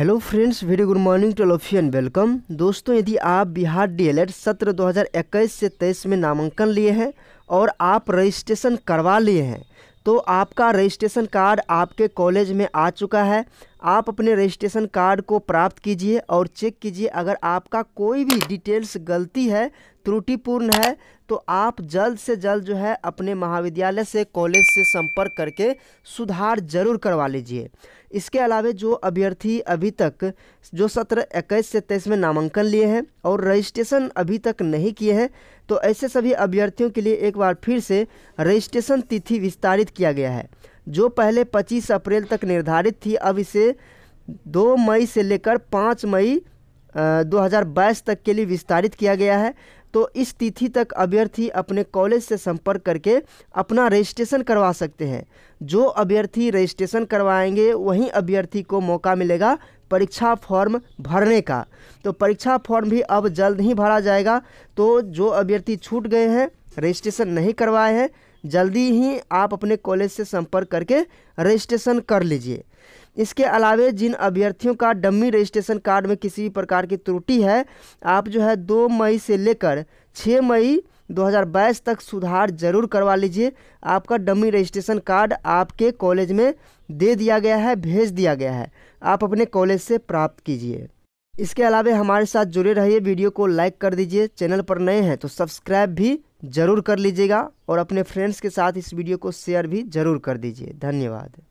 hello friends very good morning to of and welcome दोस्तों यदि आप बिहार डीएलएड सत्र 2021 से तेईस में नामांकन लिए हैं और आप रजिस्ट्रेशन करवा लिए हैं तो आपका रजिस्ट्रेशन कार्ड आपके कॉलेज में आ चुका है आप अपने रजिस्ट्रेशन कार्ड को प्राप्त कीजिए और चेक कीजिए अगर आपका कोई भी डिटेल्स गलती है त्रुटिपूर्ण है तो आप जल्द से जल्द जो है अपने महाविद्यालय से कॉलेज से संपर्क करके सुधार जरूर करवा लीजिए इसके अलावा जो अभ्यर्थी अभी तक जो सत्र इक्कीस से तेईस में नामांकन लिए हैं और रजिस्ट्रेशन अभी तक नहीं किए हैं तो ऐसे सभी अभ्यर्थियों के लिए एक बार फिर से रजिस्ट्रेशन तिथि विस्तारित किया गया है जो पहले 25 अप्रैल तक निर्धारित थी अब इसे 2 मई से लेकर 5 मई 2022 तक के लिए विस्तारित किया गया है तो इस तिथि तक अभ्यर्थी अपने कॉलेज से संपर्क करके अपना रजिस्ट्रेशन करवा सकते हैं जो अभ्यर्थी रजिस्ट्रेशन करवाएंगे वहीं अभ्यर्थी को मौका मिलेगा परीक्षा फॉर्म भरने का तो परीक्षा फॉर्म भी अब जल्द ही भरा जाएगा तो जो अभ्यर्थी छूट गए हैं रजिस्ट्रेशन नहीं करवाए हैं जल्दी ही आप अपने कॉलेज से संपर्क करके रजिस्ट्रेशन कर लीजिए इसके अलावे जिन अभ्यर्थियों का डमी रजिस्ट्रेशन कार्ड में किसी भी प्रकार की त्रुटि है आप जो है दो मई से लेकर छः मई 2022 तक सुधार जरूर करवा लीजिए आपका डमी रजिस्ट्रेशन कार्ड आपके कॉलेज में दे दिया गया है भेज दिया गया है आप अपने कॉलेज से प्राप्त कीजिए इसके अलावा हमारे साथ जुड़े रहिए वीडियो को लाइक कर दीजिए चैनल पर नए हैं तो सब्सक्राइब भी ज़रूर कर लीजिएगा और अपने फ्रेंड्स के साथ इस वीडियो को शेयर भी ज़रूर कर दीजिए धन्यवाद